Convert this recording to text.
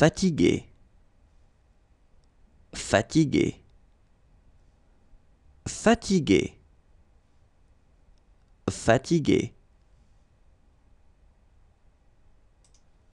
fatigué, fatigué, fatigué, fatigué.